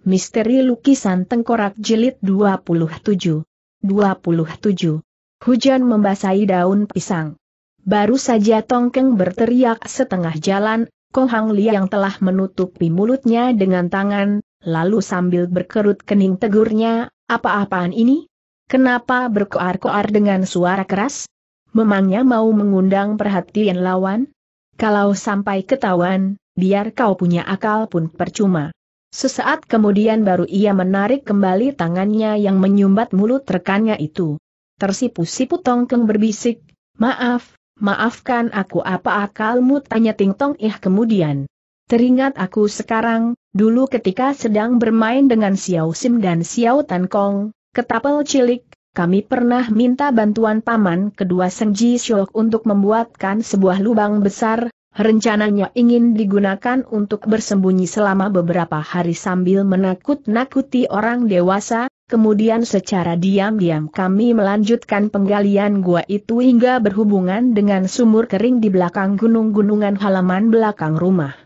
Misteri Lukisan Tengkorak Jilid 27. 27. Hujan membasahi daun pisang. Baru saja Tongkeng berteriak setengah jalan, Kong Hang Liang telah menutupi mulutnya dengan tangan, lalu sambil berkerut kening tegurnya, apa-apaan ini? Kenapa berkoar-koar dengan suara keras? Memangnya mau mengundang perhatian lawan? Kalau sampai ketahuan, biar kau punya akal pun percuma. Sesaat kemudian baru ia menarik kembali tangannya yang menyumbat mulut rekannya itu. Tersipu-sipu Tongkeng berbisik, maaf, maafkan aku apa akalmu tanya Ting Tong Ih kemudian. Teringat aku sekarang, dulu ketika sedang bermain dengan Xiao Sim dan Xiao Tan Kong, ketapel cilik, kami pernah minta bantuan paman kedua Seng Ji untuk membuatkan sebuah lubang besar, Rencananya ingin digunakan untuk bersembunyi selama beberapa hari sambil menakut-nakuti orang dewasa, kemudian secara diam-diam kami melanjutkan penggalian gua itu hingga berhubungan dengan sumur kering di belakang gunung-gunungan halaman belakang rumah.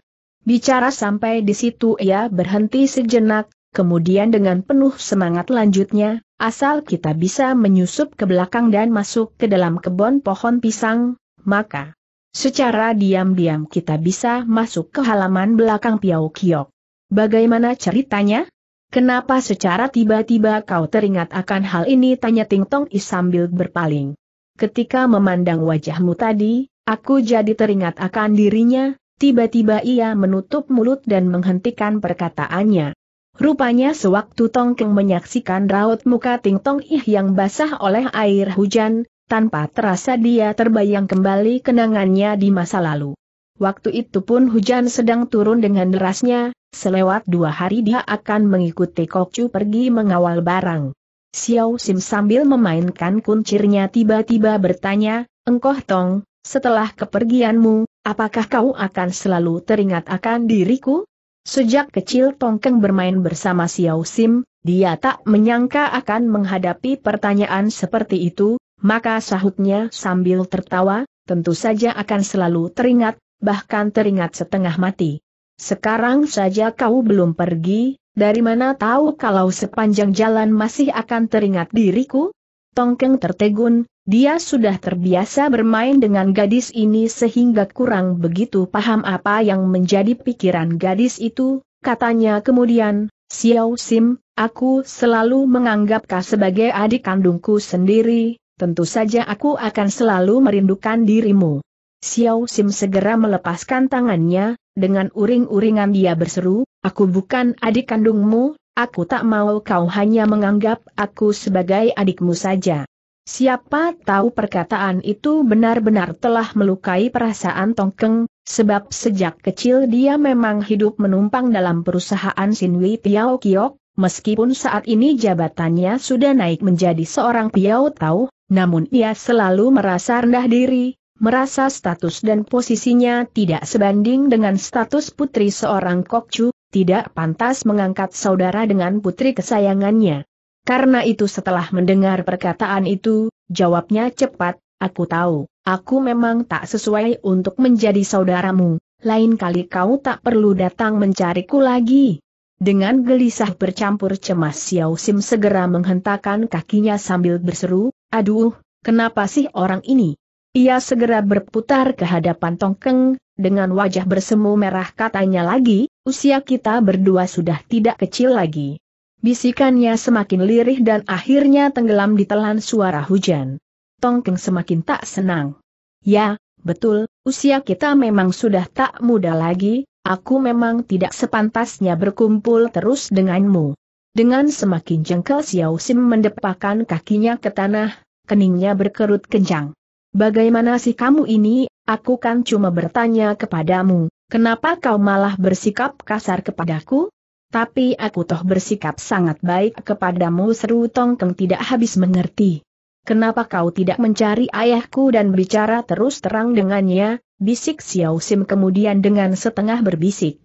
Bicara sampai di situ ia berhenti sejenak, kemudian dengan penuh semangat lanjutnya, asal kita bisa menyusup ke belakang dan masuk ke dalam kebun pohon pisang, maka Secara diam-diam kita bisa masuk ke halaman belakang Piau Kiok. Bagaimana ceritanya? Kenapa secara tiba-tiba kau teringat akan hal ini? Tanya Ting Tong Is sambil berpaling. Ketika memandang wajahmu tadi, aku jadi teringat akan dirinya, tiba-tiba ia menutup mulut dan menghentikan perkataannya. Rupanya sewaktu Tongkeng menyaksikan raut muka Ting Tong Ih yang basah oleh air hujan, tanpa terasa dia terbayang kembali kenangannya di masa lalu. Waktu itu pun hujan sedang turun dengan derasnya, selewat dua hari dia akan mengikuti Kokcu pergi mengawal barang. Xiao Sim sambil memainkan kuncirnya tiba-tiba bertanya, Engkoh Tong, setelah kepergianmu, apakah kau akan selalu teringat akan diriku? Sejak kecil Tongkeng bermain bersama Xiao Sim, dia tak menyangka akan menghadapi pertanyaan seperti itu, maka sahutnya sambil tertawa, tentu saja akan selalu teringat, bahkan teringat setengah mati. Sekarang saja kau belum pergi, dari mana tahu kalau sepanjang jalan masih akan teringat diriku? Tongkeng tertegun, dia sudah terbiasa bermain dengan gadis ini sehingga kurang begitu paham apa yang menjadi pikiran gadis itu, katanya kemudian, Xiao Sim, aku selalu menganggap kau sebagai adik kandungku sendiri, tentu saja aku akan selalu merindukan dirimu. Xiao Sim segera melepaskan tangannya, dengan uring-uringan dia berseru, aku bukan adik kandungmu, aku tak mau kau hanya menganggap aku sebagai adikmu saja. Siapa tahu perkataan itu benar-benar telah melukai perasaan Tongkeng, sebab sejak kecil dia memang hidup menumpang dalam perusahaan Sinwi Piao Kiok, meskipun saat ini jabatannya sudah naik menjadi seorang Piao Tau, namun ia selalu merasa rendah diri, merasa status dan posisinya tidak sebanding dengan status putri seorang Kokcu, tidak pantas mengangkat saudara dengan putri kesayangannya. Karena itu setelah mendengar perkataan itu, jawabnya cepat, aku tahu, aku memang tak sesuai untuk menjadi saudaramu, lain kali kau tak perlu datang mencariku lagi. Dengan gelisah bercampur cemas Xiao Sim segera menghentakkan kakinya sambil berseru, Aduh, kenapa sih orang ini? Ia segera berputar ke hadapan Tongkeng, dengan wajah bersemu merah katanya lagi, usia kita berdua sudah tidak kecil lagi. Bisikannya semakin lirih dan akhirnya tenggelam ditelan suara hujan. Tongkeng semakin tak senang. Ya, betul, usia kita memang sudah tak muda lagi, aku memang tidak sepantasnya berkumpul terus denganmu. Dengan semakin jengkel Xiao Sim mendepakan kakinya ke tanah, keningnya berkerut kencang. Bagaimana sih kamu ini, aku kan cuma bertanya kepadamu, kenapa kau malah bersikap kasar kepadaku? Tapi aku toh bersikap sangat baik kepadamu seru Tongkeng tidak habis mengerti. Kenapa kau tidak mencari ayahku dan bicara terus terang dengannya, bisik Xiao Sim kemudian dengan setengah berbisik.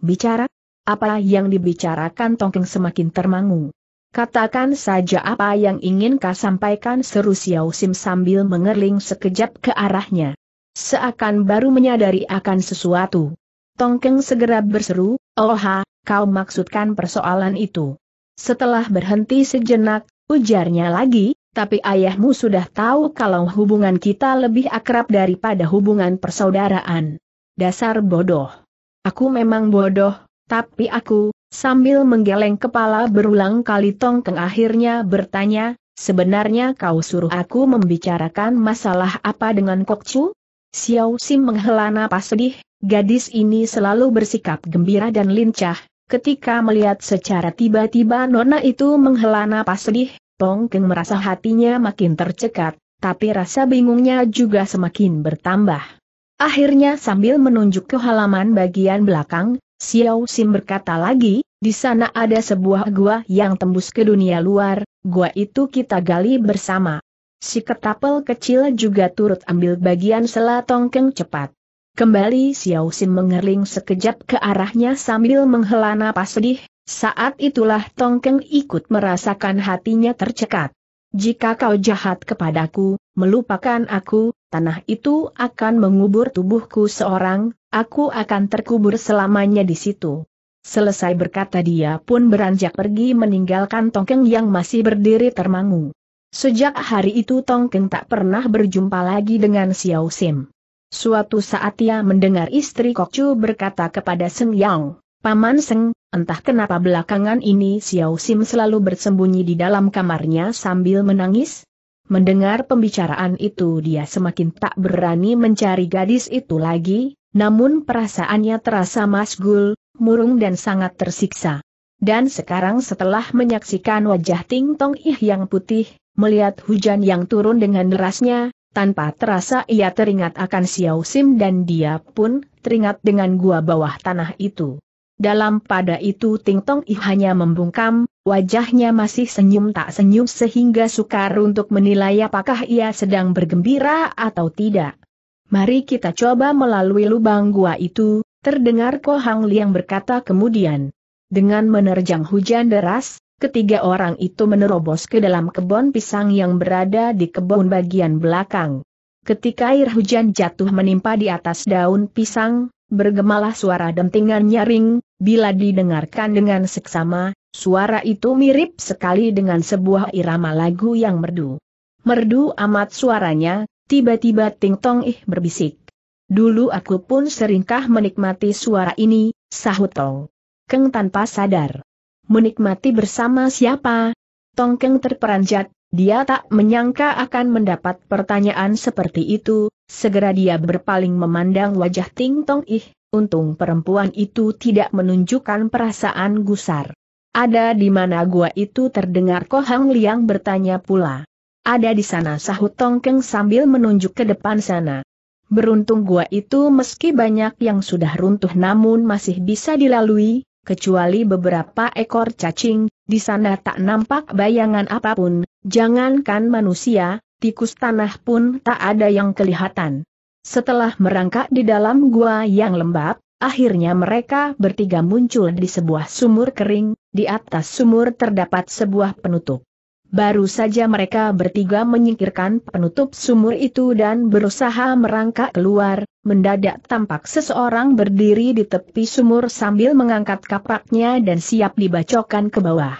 Bicara? Apa yang dibicarakan Tongkeng semakin termangu. Katakan saja apa yang ingin kau sampaikan seru Xiao Sim sambil mengerling sekejap ke arahnya. Seakan baru menyadari akan sesuatu. Tongkeng segera berseru, Oha, oh kau maksudkan persoalan itu. Setelah berhenti sejenak, ujarnya lagi, tapi ayahmu sudah tahu kalau hubungan kita lebih akrab daripada hubungan persaudaraan. Dasar bodoh. Aku memang bodoh, tapi aku, Sambil menggeleng kepala berulang kali Tong Keng akhirnya bertanya, sebenarnya kau suruh aku membicarakan masalah apa dengan Kok Chu? Xiao Sim menghela napas sedih, gadis ini selalu bersikap gembira dan lincah, ketika melihat secara tiba-tiba nona itu menghela napas sedih, Tong Keng merasa hatinya makin tercekat, tapi rasa bingungnya juga semakin bertambah. Akhirnya sambil menunjuk ke halaman bagian belakang, Xiao Sim berkata lagi, di sana ada sebuah gua yang tembus ke dunia luar, gua itu kita gali bersama. Si ketapel kecil juga turut ambil bagian sela tongkeng cepat. Kembali Xiao Sim mengerling sekejap ke arahnya sambil menghela napas sedih, saat itulah tongkeng ikut merasakan hatinya tercekat. Jika kau jahat kepadaku, melupakan aku, tanah itu akan mengubur tubuhku seorang, aku akan terkubur selamanya di situ. Selesai berkata dia pun beranjak pergi meninggalkan Tongkeng yang masih berdiri termangu. Sejak hari itu Tongkeng tak pernah berjumpa lagi dengan Xiao Sim. Suatu saat ia mendengar istri Kokcu berkata kepada Seng Yang, Paman Seng, entah kenapa belakangan ini Xiao Sim selalu bersembunyi di dalam kamarnya sambil menangis, Mendengar pembicaraan itu dia semakin tak berani mencari gadis itu lagi, namun perasaannya terasa masgul, murung dan sangat tersiksa. Dan sekarang setelah menyaksikan wajah Ting Tong Ih yang putih, melihat hujan yang turun dengan derasnya, tanpa terasa ia teringat akan Xiao Sim dan dia pun teringat dengan gua bawah tanah itu. Dalam pada itu Ting Tong I hanya membungkam, wajahnya masih senyum tak senyum sehingga sukar untuk menilai apakah ia sedang bergembira atau tidak. Mari kita coba melalui lubang gua itu, terdengar Ko Hang Liang berkata kemudian. Dengan menerjang hujan deras, ketiga orang itu menerobos ke dalam kebun pisang yang berada di kebun bagian belakang. Ketika air hujan jatuh menimpa di atas daun pisang, Bergemalah suara dentingan nyaring, bila didengarkan dengan seksama, suara itu mirip sekali dengan sebuah irama lagu yang merdu. Merdu amat suaranya, tiba-tiba Ting Tong Ih berbisik. Dulu aku pun seringkah menikmati suara ini, sahut Tong. Keng tanpa sadar. Menikmati bersama siapa? Tong Keng terperanjat, dia tak menyangka akan mendapat pertanyaan seperti itu, segera dia berpaling memandang wajah Ting Tong Ih, untung perempuan itu tidak menunjukkan perasaan gusar. Ada di mana gua itu terdengar Kohang Liang bertanya pula. Ada di sana sahut Tong Keng sambil menunjuk ke depan sana. Beruntung gua itu meski banyak yang sudah runtuh namun masih bisa dilalui, kecuali beberapa ekor cacing, di sana tak nampak bayangan apapun, jangankan manusia, tikus tanah pun tak ada yang kelihatan. Setelah merangkak di dalam gua yang lembab, akhirnya mereka bertiga muncul di sebuah sumur kering, di atas sumur terdapat sebuah penutup. Baru saja mereka bertiga menyingkirkan penutup sumur itu dan berusaha merangkak keluar, mendadak tampak seseorang berdiri di tepi sumur sambil mengangkat kapaknya dan siap dibacokan ke bawah.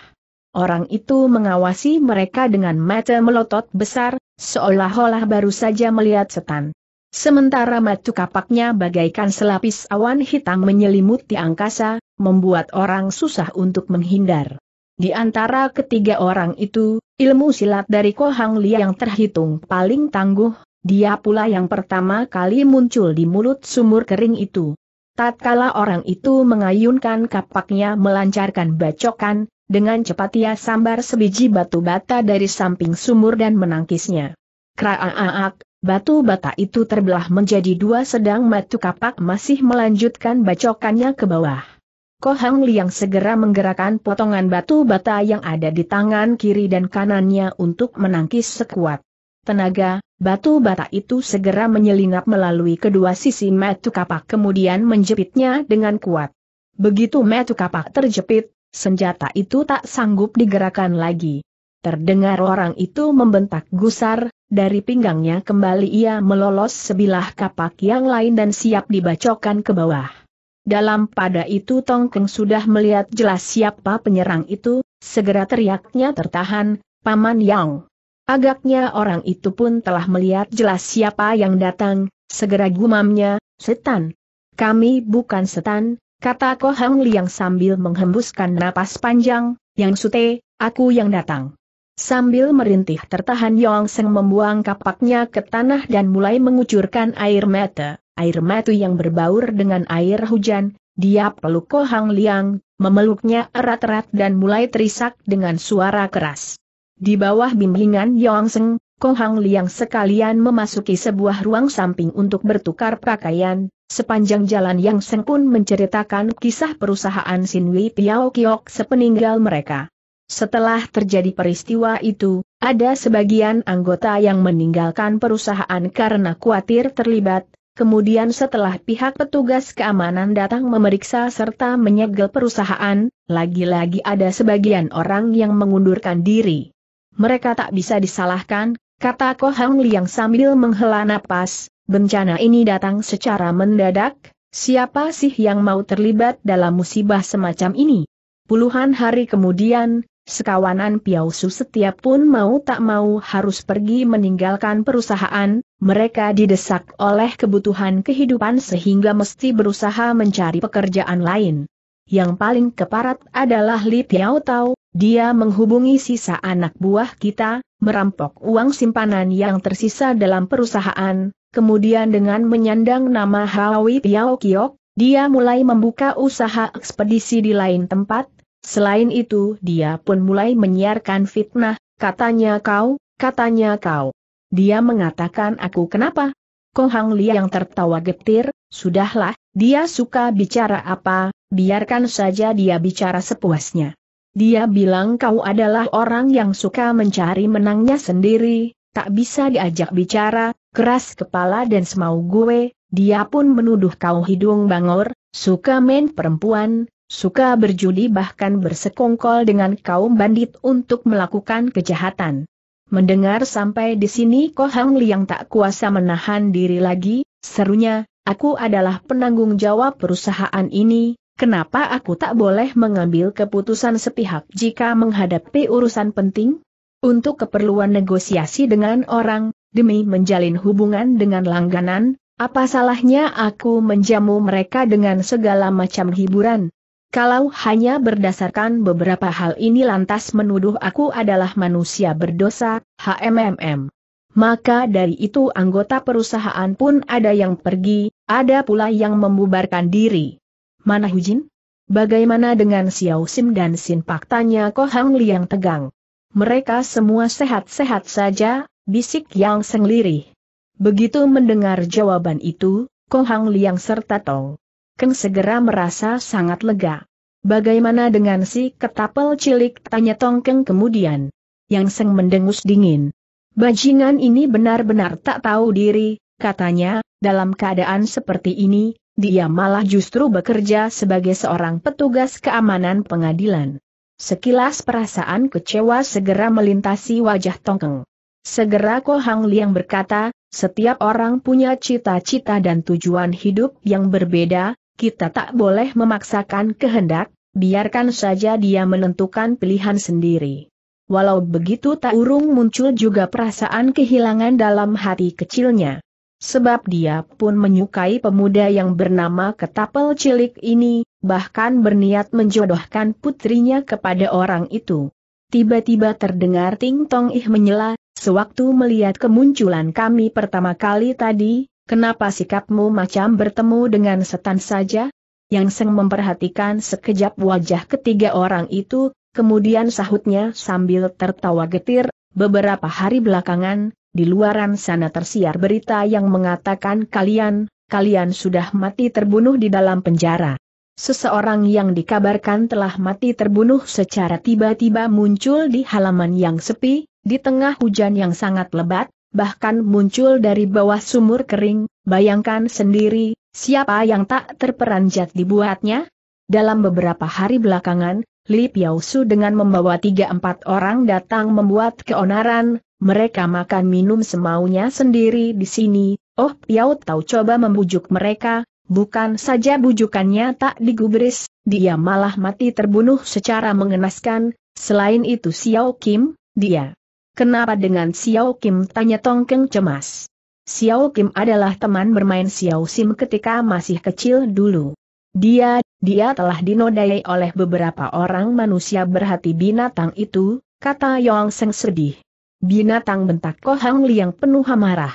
Orang itu mengawasi mereka dengan mata melotot besar, seolah-olah baru saja melihat setan. Sementara matu kapaknya bagaikan selapis awan hitam menyelimuti angkasa, membuat orang susah untuk menghindar. Di antara ketiga orang itu, ilmu silat dari Kohang Li yang terhitung paling tangguh, dia pula yang pertama kali muncul di mulut sumur kering itu. Tatkala orang itu mengayunkan kapaknya melancarkan bacokan, dengan cepat ia sambar sebiji batu bata dari samping sumur dan menangkisnya. Kraaak, batu bata itu terbelah menjadi dua sedang matu kapak masih melanjutkan bacokannya ke bawah. Kohang Liang segera menggerakkan potongan batu bata yang ada di tangan kiri dan kanannya untuk menangkis sekuat tenaga, batu bata itu segera menyelinap melalui kedua sisi metu kapak kemudian menjepitnya dengan kuat. Begitu metu kapak terjepit, senjata itu tak sanggup digerakkan lagi. Terdengar orang itu membentak gusar, dari pinggangnya kembali ia melolos sebilah kapak yang lain dan siap dibacokkan ke bawah. Dalam pada itu Tong Keng sudah melihat jelas siapa penyerang itu, segera teriaknya tertahan, Paman Yang. Agaknya orang itu pun telah melihat jelas siapa yang datang, segera gumamnya, setan. Kami bukan setan, kata Ko Hang Liang sambil menghembuskan napas panjang, Yang Sute, aku yang datang. Sambil merintih tertahan Yong Seng membuang kapaknya ke tanah dan mulai mengucurkan air mata, air mata yang berbaur dengan air hujan, dia peluk Ko Liang, memeluknya erat-erat dan mulai terisak dengan suara keras. Di bawah bimbingan Yong Seng, Ko Liang sekalian memasuki sebuah ruang samping untuk bertukar pakaian, sepanjang jalan Yang Seng pun menceritakan kisah perusahaan Sinwi Piao Kiok sepeninggal mereka. Setelah terjadi peristiwa itu, ada sebagian anggota yang meninggalkan perusahaan karena khawatir terlibat, kemudian setelah pihak petugas keamanan datang memeriksa serta menyegel perusahaan, lagi-lagi ada sebagian orang yang mengundurkan diri. Mereka tak bisa disalahkan, kata Ko Hang Liang sambil menghela napas, bencana ini datang secara mendadak, siapa sih yang mau terlibat dalam musibah semacam ini? Puluhan hari kemudian, Sekawanan Piausu setiap pun mau tak mau harus pergi meninggalkan perusahaan, mereka didesak oleh kebutuhan kehidupan sehingga mesti berusaha mencari pekerjaan lain. Yang paling keparat adalah Li Piao Tau, dia menghubungi sisa anak buah kita, merampok uang simpanan yang tersisa dalam perusahaan, kemudian dengan menyandang nama Hawi Piao Kiok, dia mulai membuka usaha ekspedisi di lain tempat, Selain itu dia pun mulai menyiarkan fitnah, katanya kau, katanya kau. Dia mengatakan aku kenapa? Kohang Liang tertawa getir, sudahlah, dia suka bicara apa, biarkan saja dia bicara sepuasnya. Dia bilang kau adalah orang yang suka mencari menangnya sendiri, tak bisa diajak bicara, keras kepala dan semau gue, dia pun menuduh kau hidung bangor, suka main perempuan, Suka berjudi bahkan bersekongkol dengan kaum bandit untuk melakukan kejahatan. Mendengar sampai di sini Ko Hang Liang tak kuasa menahan diri lagi, serunya, aku adalah penanggung jawab perusahaan ini, kenapa aku tak boleh mengambil keputusan sepihak jika menghadapi urusan penting? Untuk keperluan negosiasi dengan orang, demi menjalin hubungan dengan langganan, apa salahnya aku menjamu mereka dengan segala macam hiburan, kalau hanya berdasarkan beberapa hal ini lantas menuduh aku adalah manusia berdosa, HMMM. Maka dari itu anggota perusahaan pun ada yang pergi, ada pula yang membubarkan diri. Mana Hujin? Bagaimana dengan Xiao Sim dan Sin Pak? Tanya Ko Hang Liang tegang. Mereka semua sehat-sehat saja, bisik Yang Senglirih. Begitu mendengar jawaban itu, Ko Hang Liang serta Tong Keng segera merasa sangat lega. Bagaimana dengan si ketapel cilik tanya Tongkeng kemudian. Yang Seng mendengus dingin. Bajingan ini benar-benar tak tahu diri, katanya, dalam keadaan seperti ini, dia malah justru bekerja sebagai seorang petugas keamanan pengadilan. Sekilas perasaan kecewa segera melintasi wajah Tongkeng. Segera Ko Hang Liang berkata, setiap orang punya cita-cita dan tujuan hidup yang berbeda, kita tak boleh memaksakan kehendak, biarkan saja dia menentukan pilihan sendiri. Walau begitu tak urung muncul juga perasaan kehilangan dalam hati kecilnya. Sebab dia pun menyukai pemuda yang bernama Ketapel Cilik ini, bahkan berniat menjodohkan putrinya kepada orang itu. Tiba-tiba terdengar Ting Tong Ih menyela, sewaktu melihat kemunculan kami pertama kali tadi, Kenapa sikapmu macam bertemu dengan setan saja? Yang Seng memperhatikan sekejap wajah ketiga orang itu, kemudian sahutnya sambil tertawa getir, beberapa hari belakangan, di luaran sana tersiar berita yang mengatakan kalian, kalian sudah mati terbunuh di dalam penjara. Seseorang yang dikabarkan telah mati terbunuh secara tiba-tiba muncul di halaman yang sepi, di tengah hujan yang sangat lebat, bahkan muncul dari bawah sumur kering, bayangkan sendiri, siapa yang tak terperanjat dibuatnya? Dalam beberapa hari belakangan, Li Piausu dengan membawa tiga empat orang datang membuat keonaran, mereka makan minum semaunya sendiri di sini, oh Piau tahu coba membujuk mereka, bukan saja bujukannya tak digubris, dia malah mati terbunuh secara mengenaskan, selain itu Xiao Kim, dia Kenapa dengan Xiao Kim? Tanya Tongkeng cemas. Xiao Kim adalah teman bermain Xiao Sim ketika masih kecil dulu. Dia, dia telah dinodai oleh beberapa orang manusia berhati binatang itu, kata Yong Seng sedih. Binatang bentak Kohang Liang penuh amarah.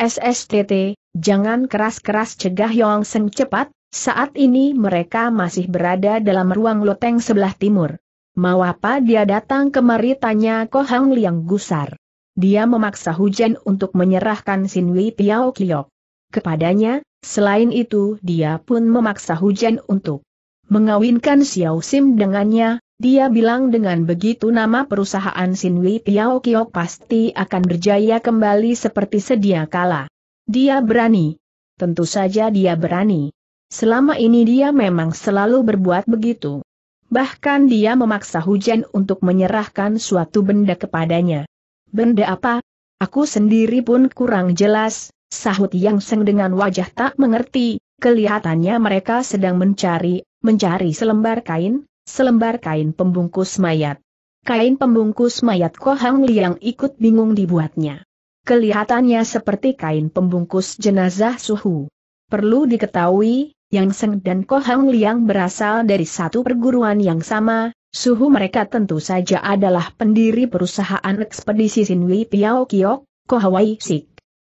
SSTT, jangan keras-keras cegah Yong Seng cepat, saat ini mereka masih berada dalam ruang loteng sebelah timur. Mau apa dia datang kemari tanya Ko Hang Liang gusar. Dia memaksa hujan untuk menyerahkan Sinwi Tiao Kiok. Kepadanya, selain itu dia pun memaksa hujan untuk mengawinkan Xiao Sim dengannya, dia bilang dengan begitu nama perusahaan Wei Piao Kiok pasti akan berjaya kembali seperti sedia kala. Dia berani. Tentu saja dia berani. Selama ini dia memang selalu berbuat begitu. Bahkan dia memaksa hujan untuk menyerahkan suatu benda kepadanya. Benda apa? Aku sendiri pun kurang jelas, sahut Yang Seng dengan wajah tak mengerti, kelihatannya mereka sedang mencari, mencari selembar kain, selembar kain pembungkus mayat. Kain pembungkus mayat Kohang Liang ikut bingung dibuatnya. Kelihatannya seperti kain pembungkus jenazah suhu. Perlu diketahui, yang Seng dan Ko Hang Liang berasal dari satu perguruan yang sama, suhu mereka tentu saja adalah pendiri perusahaan ekspedisi Sinwi Piao Kiok, Ko Sik.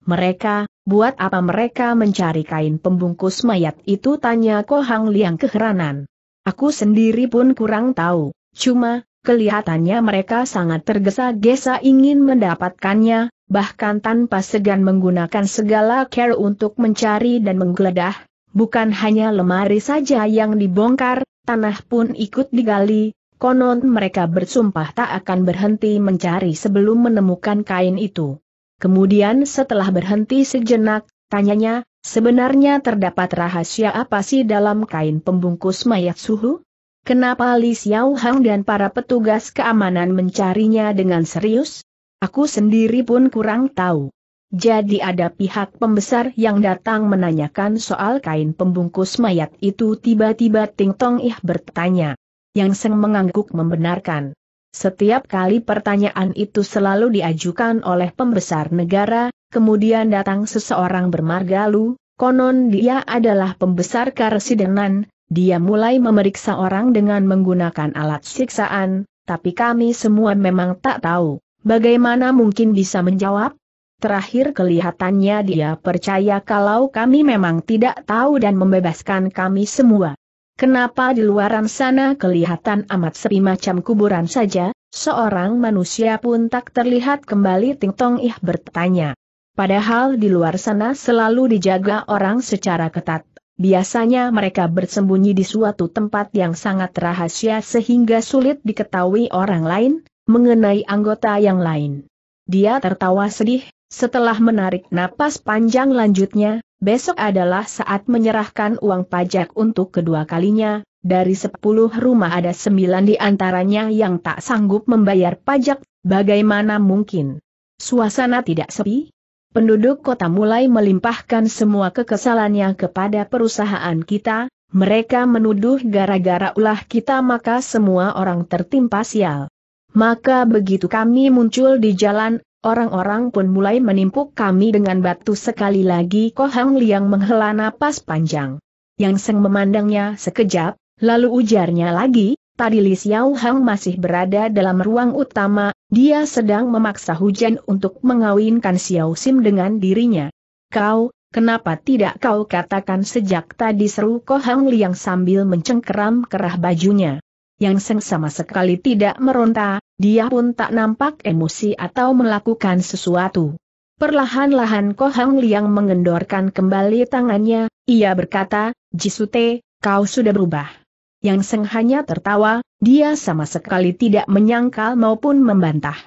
Mereka, buat apa mereka mencari kain pembungkus mayat itu tanya Ko Hang Liang keheranan. Aku sendiri pun kurang tahu, cuma, kelihatannya mereka sangat tergesa-gesa ingin mendapatkannya, bahkan tanpa segan menggunakan segala care untuk mencari dan menggeledah, Bukan hanya lemari saja yang dibongkar, tanah pun ikut digali, konon mereka bersumpah tak akan berhenti mencari sebelum menemukan kain itu. Kemudian setelah berhenti sejenak, tanyanya, sebenarnya terdapat rahasia apa sih dalam kain pembungkus mayat suhu? Kenapa Li Xiao Hang dan para petugas keamanan mencarinya dengan serius? Aku sendiri pun kurang tahu. Jadi ada pihak pembesar yang datang menanyakan soal kain pembungkus mayat itu tiba-tiba Ting Tong Ih bertanya. Yang Seng mengangguk membenarkan. Setiap kali pertanyaan itu selalu diajukan oleh pembesar negara, kemudian datang seseorang bermargalu, konon dia adalah pembesar karesidenan, dia mulai memeriksa orang dengan menggunakan alat siksaan, tapi kami semua memang tak tahu, bagaimana mungkin bisa menjawab? Terakhir kelihatannya dia percaya kalau kami memang tidak tahu dan membebaskan kami semua. Kenapa di luaran sana kelihatan amat sepi macam kuburan saja, seorang manusia pun tak terlihat kembali Ting Tong Ih bertanya. Padahal di luar sana selalu dijaga orang secara ketat. Biasanya mereka bersembunyi di suatu tempat yang sangat rahasia sehingga sulit diketahui orang lain, mengenai anggota yang lain. Dia tertawa sedih, setelah menarik napas panjang lanjutnya, besok adalah saat menyerahkan uang pajak untuk kedua kalinya, dari sepuluh rumah ada sembilan di antaranya yang tak sanggup membayar pajak, bagaimana mungkin? Suasana tidak sepi? Penduduk kota mulai melimpahkan semua kekesalannya kepada perusahaan kita, mereka menuduh gara-gara ulah kita maka semua orang tertimpa sial. Maka begitu kami muncul di jalan, Orang-orang pun mulai menimpuk kami dengan batu sekali lagi Kohang Liang menghela napas panjang. Yang Seng memandangnya sekejap, lalu ujarnya lagi, tadi Li Xiao Hang masih berada dalam ruang utama, dia sedang memaksa hujan untuk mengawinkan Xiao Sim dengan dirinya. Kau, kenapa tidak kau katakan sejak tadi seru Kohang Liang sambil mencengkeram kerah bajunya yang Seng sama sekali tidak meronta, dia pun tak nampak emosi atau melakukan sesuatu. Perlahan-lahan Kohang Liang mengendorkan kembali tangannya, ia berkata, Jisute, kau sudah berubah. Yang Seng hanya tertawa, dia sama sekali tidak menyangkal maupun membantah.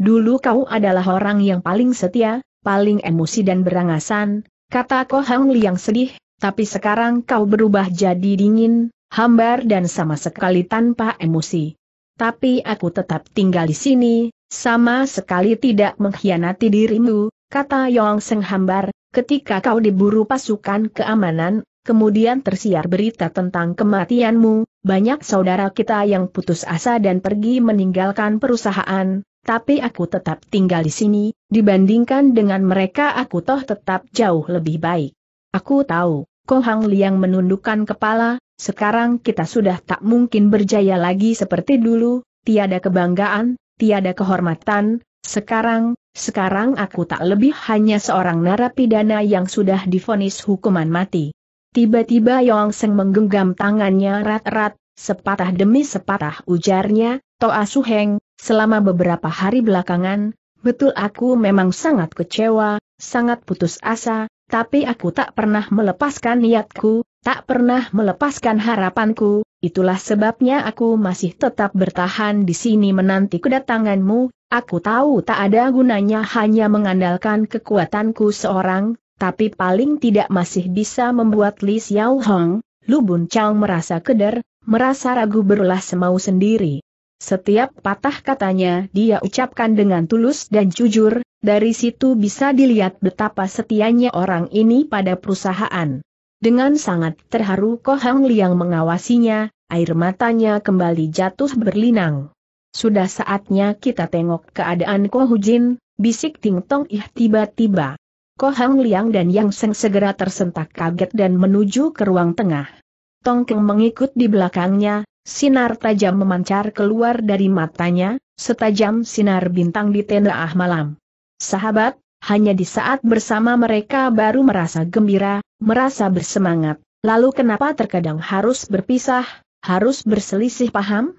Dulu kau adalah orang yang paling setia, paling emosi dan berangasan, kata Kohang Liang sedih, tapi sekarang kau berubah jadi dingin, hambar dan sama sekali tanpa emosi. Tapi aku tetap tinggal di sini, sama sekali tidak mengkhianati dirimu, kata Yong Seng hambar, ketika kau diburu pasukan keamanan, kemudian tersiar berita tentang kematianmu, banyak saudara kita yang putus asa dan pergi meninggalkan perusahaan, tapi aku tetap tinggal di sini, dibandingkan dengan mereka aku toh tetap jauh lebih baik. Aku tahu, Kohang Liang menundukkan kepala, sekarang kita sudah tak mungkin berjaya lagi seperti dulu, tiada kebanggaan, tiada kehormatan, sekarang, sekarang aku tak lebih hanya seorang narapidana yang sudah difonis hukuman mati. Tiba-tiba Yong Seng menggenggam tangannya rat-rat, sepatah demi sepatah ujarnya, Toa Su Heng, selama beberapa hari belakangan, betul aku memang sangat kecewa, sangat putus asa, tapi aku tak pernah melepaskan niatku, tak pernah melepaskan harapanku, itulah sebabnya aku masih tetap bertahan di sini menanti kedatanganmu, aku tahu tak ada gunanya hanya mengandalkan kekuatanku seorang, tapi paling tidak masih bisa membuat Li Xiao Hong, Lu Bun Chao merasa keder, merasa ragu berulah semau sendiri. Setiap patah katanya dia ucapkan dengan tulus dan jujur, dari situ bisa dilihat betapa setianya orang ini pada perusahaan. Dengan sangat terharu Ko Hang Liang mengawasinya, air matanya kembali jatuh berlinang. Sudah saatnya kita tengok keadaan Ko Hujin, bisik Ting Tong Ih tiba-tiba. Ko Hang Liang dan Yang Seng segera tersentak kaget dan menuju ke ruang tengah. Tong Keng mengikut di belakangnya, sinar tajam memancar keluar dari matanya, setajam sinar bintang di tenda ah malam sahabat, hanya di saat bersama mereka baru merasa gembira, merasa bersemangat, lalu kenapa terkadang harus berpisah, harus berselisih paham?